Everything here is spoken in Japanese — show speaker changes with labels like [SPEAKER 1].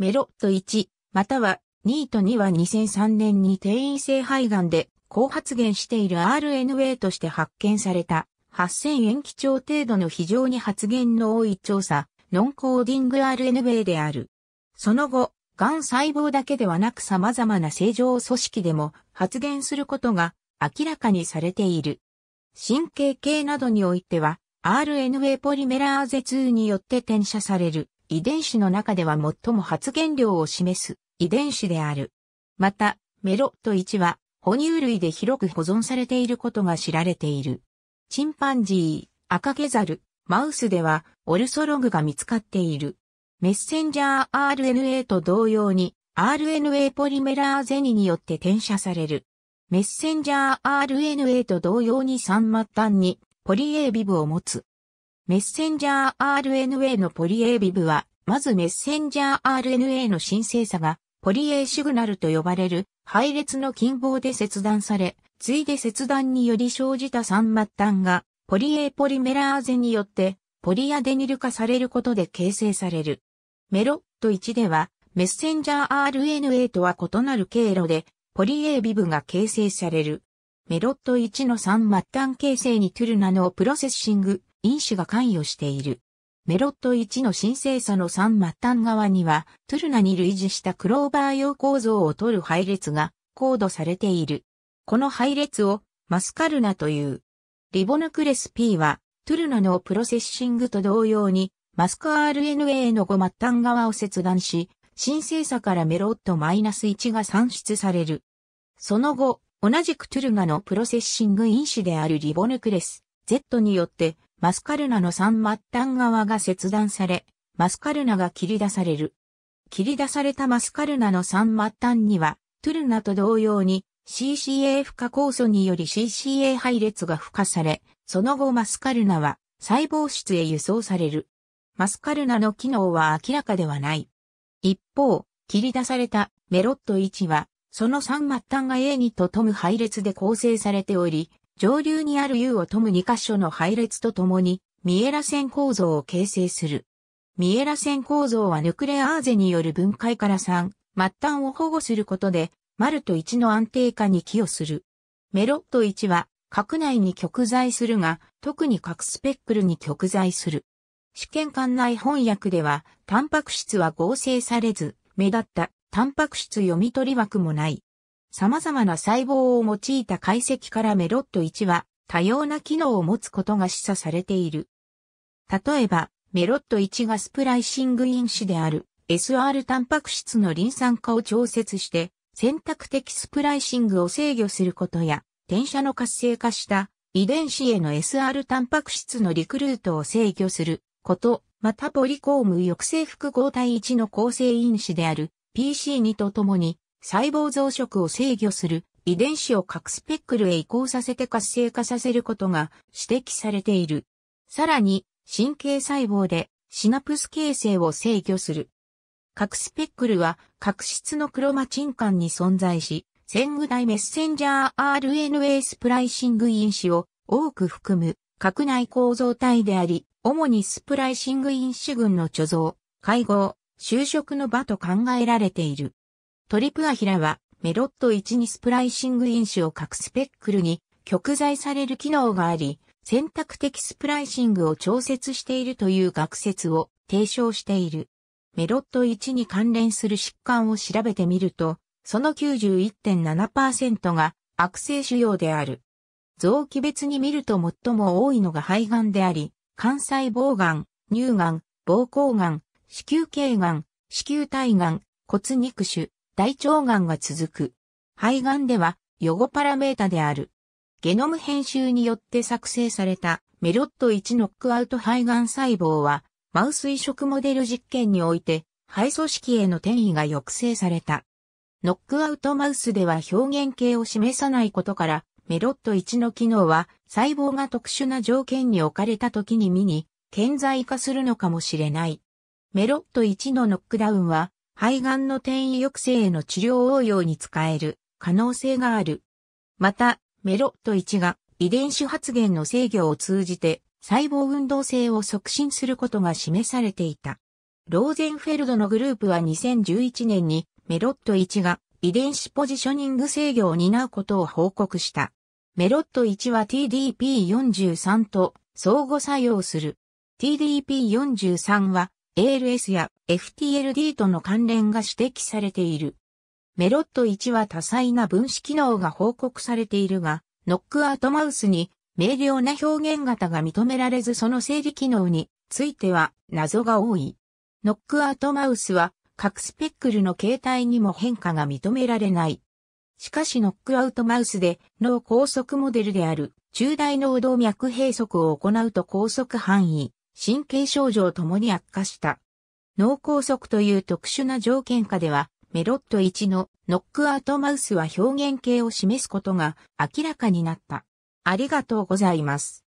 [SPEAKER 1] メロット1、または2と2は2003年に定員性肺がんで高発現している RNA として発見された8000円基調程度の非常に発現の多い調査、ノンコーディング RNA である。その後、がん細胞だけではなく様々な正常組織でも発現することが明らかにされている。神経系などにおいては、RNA ポリメラーゼ2によって転写される遺伝子の中では最も発現量を示す遺伝子である。また、メロット1は、哺乳類で広く保存されていることが知られている。チンパンジー、アカ猿、ザル、マウスでは、オルソログが見つかっている。メッセンジャー RNA と同様に、RNA ポリメラーゼニによって転写される。メッセンジャー RNA と同様に3末端にポリエービブを持つ。メッセンジャー RNA のポリ A ビブは、まずメッセンジャー RNA の神聖さが、ポリ A シグナルと呼ばれる配列の近傍で切断され、次いで切断により生じた三末端が、ポリ A ポリメラーゼによって、ポリアデニル化されることで形成される。メロット1では、メッセンジャー RNA とは異なる経路で、ポリ A ビブが形成される。メロット1の3末端形成にトゥルナのプロセッシング因子が関与している。メロット1の神聖さの3末端側には、トゥルナに類似したクローバー用構造を取る配列がコードされている。この配列をマスカルナという。リボヌクレス P は、トゥルナのプロセッシングと同様に、マスカ RNA の5末端側を切断し、神聖さからメロット -1 が算出される。その後、同じくトゥルナのプロセッシング因子であるリボヌクレス Z によってマスカルナの三末端側が切断され、マスカルナが切り出される。切り出されたマスカルナの三末端には、トゥルナと同様に CCA 負荷酵素により CCA 配列が付加され、その後マスカルナは細胞質へ輸送される。マスカルナの機能は明らかではない。一方、切り出されたメロット1は、その3末端が A2 ととむ配列で構成されており、上流にある U を富む2カ所の配列とともに、ミエラ線構造を形成する。ミエラ線構造はヌクレアーゼによる分解から3、末端を保護することで、マルト1の安定化に寄与する。メロット1は、核内に極在するが、特に核スペックルに極在する。試験管内翻訳では、タンパク質は合成されず、目立ったタンパク質読み取り枠もない。様々な細胞を用いた解析からメロット1は多様な機能を持つことが示唆されている。例えば、メロット1がスプライシング因子である SR タンパク質のリン酸化を調節して選択的スプライシングを制御することや転写の活性化した遺伝子への SR タンパク質のリクルートを制御すること、またポリコーム抑制複合体1の構成因子である PC2 とともに細胞増殖を制御する遺伝子を核スペックルへ移行させて活性化させることが指摘されている。さらに、神経細胞でシナプス形成を制御する。核スペックルは核質のクロマチン管に存在し、先具体メッセンジャー RNA スプライシング因子を多く含む核内構造体であり、主にスプライシング因子群の貯蔵、会合、就職の場と考えられている。トリプアヒラはメロット1にスプライシング因子を各スペックルに極在される機能があり、選択的スプライシングを調節しているという学説を提唱している。メロット1に関連する疾患を調べてみると、その91.7%が悪性腫瘍である。臓器別に見ると最も多いのが肺がんであり、肝細胞がん、乳がん、膀胱がん、子宮頸がん、子宮体がん、骨肉腫、大腸がんが続く。肺がんでは予後パラメータである。ゲノム編集によって作成されたメロット1ノックアウト肺がん細胞は、マウス移植モデル実験において、肺組織への転移が抑制された。ノックアウトマウスでは表現形を示さないことから、メロット1の機能は細胞が特殊な条件に置かれた時に見に顕在化するのかもしれない。メロット1のノックダウンは肺がんの転移抑制への治療応用に使える可能性がある。また、メロット1が遺伝子発現の制御を通じて細胞運動性を促進することが示されていた。ローゼンフェルドのグループは2011年にメロット1が遺伝子ポジショニング制御を担うことを報告した。メロット1は TDP43 と相互作用する。TDP43 は ALS や FTLD との関連が指摘されている。メロット1は多彩な分子機能が報告されているが、ノックアウトマウスに明瞭な表現型が認められずその整理機能については謎が多い。ノックアウトマウスは各スペックルの形態にも変化が認められない。しかしノックアウトマウスで脳梗塞モデルである中大脳動脈閉塞を行うと高速範囲、神経症状ともに悪化した。脳梗塞という特殊な条件下では、メロット1のノックアウトマウスは表現形を示すことが明らかになった。ありがとうございます。